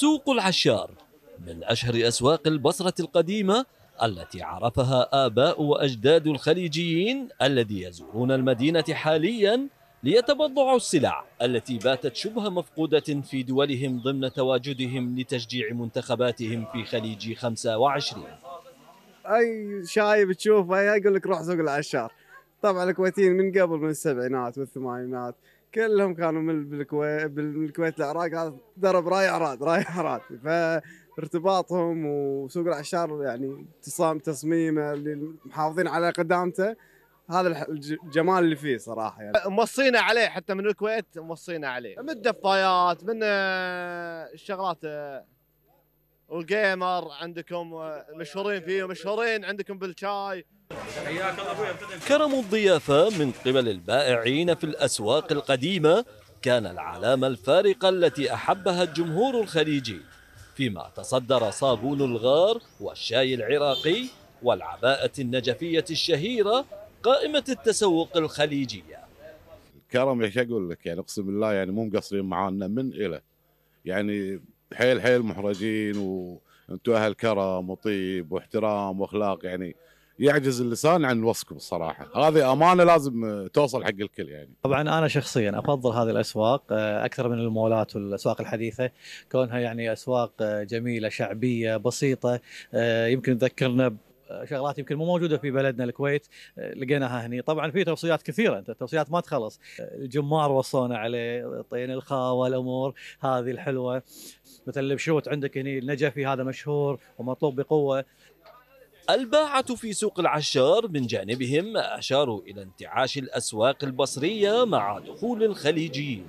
سوق العشار من أشهر أسواق البصرة القديمة التي عرفها آباء وأجداد الخليجيين الذي يزورون المدينة حالياً ليتبضعوا السلع التي باتت شبه مفقودة في دولهم ضمن تواجدهم لتشجيع منتخباتهم في خليج 25 أي شايب تشوفه يقول لك روح سوق العشار طبعا الكويتيين من قبل من السبعينات والثمانينات كلهم كانوا من بالكويت بالكويت العراق هذا درب راي عراد راي عراد فارتباطهم وسوق العشار يعني تصام تصميمه اللي محافظين على قدامته هذا الجمال اللي فيه صراحه يعني موصينا عليه حتى من الكويت موصينا عليه من الدفايات من آه، الشغلات آه، والجيمر عندكم آه، مشهورين فيه مشهورين عندكم بالشاي كرم الضيافة من قبل البائعين في الأسواق القديمة كان العلامة الفارقة التي أحبها الجمهور الخليجي فيما تصدر صابون الغار والشاي العراقي والعباءة النجفية الشهيرة قائمة التسوق الخليجية كرم ايش اقول لك يعني اقسم بالله يعني مو مقصرين معانا من الى يعني حيل حيل محرجين وانتم اهل كرم وطيب واحترام واخلاق يعني يعجز اللسان عن وصفكم بصراحه هذه امانه لازم توصل حق الكل يعني طبعا انا شخصيا افضل هذه الاسواق آه، اكثر من المولات والاسواق الحديثه كونها يعني اسواق آه، جميله شعبيه بسيطه آه، يمكن تذكرنا شغلات يمكن مو موجوده في بلدنا الكويت لقيناها هني طبعا في توصيات كثيره انت التوصيات ما تخلص الجمار وصونا عليه طين الخاوه الامور هذه الحلوه مثل البشوت عندك هني النجفي هذا مشهور ومطلوب بقوه الباعة في سوق العشار من جانبهم أشاروا إلى انتعاش الأسواق البصرية مع دخول الخليجيين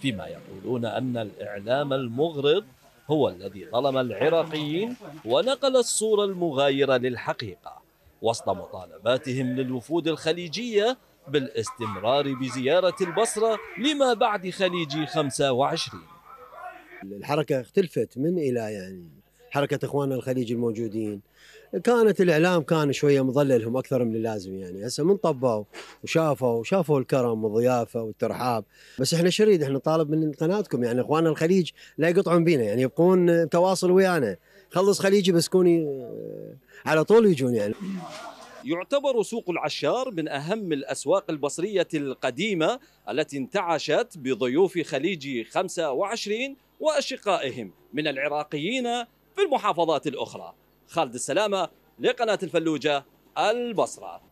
فيما يقولون أن الإعلام المغرض هو الذي ظلم العراقيين ونقل الصورة المغايرة للحقيقة وسط مطالباتهم للوفود الخليجية بالاستمرار بزيارة البصرة لما بعد خليج 25 الحركة اختلفت من إلى يعني حركه اخواننا الخليج الموجودين كانت الاعلام كان شويه مظللهم اكثر من اللازم يعني هسه من طبوا وشافوا شافوا الكرم والضيافه والترحاب بس احنا شريد احنا طالب من قناتكم يعني اخواننا الخليج لا يقطعون بينا يعني يبقون تواصل ويانا خلص خليجي بس كوني آه، على طول يجون يعني يعتبر سوق العشار من أهم الأسواق البصرية القديمة التي انتعشت بضيوف خليجي 25 وأشقائهم من العراقيين في المحافظات الأخرى خالد السلامة لقناة الفلوجة البصرة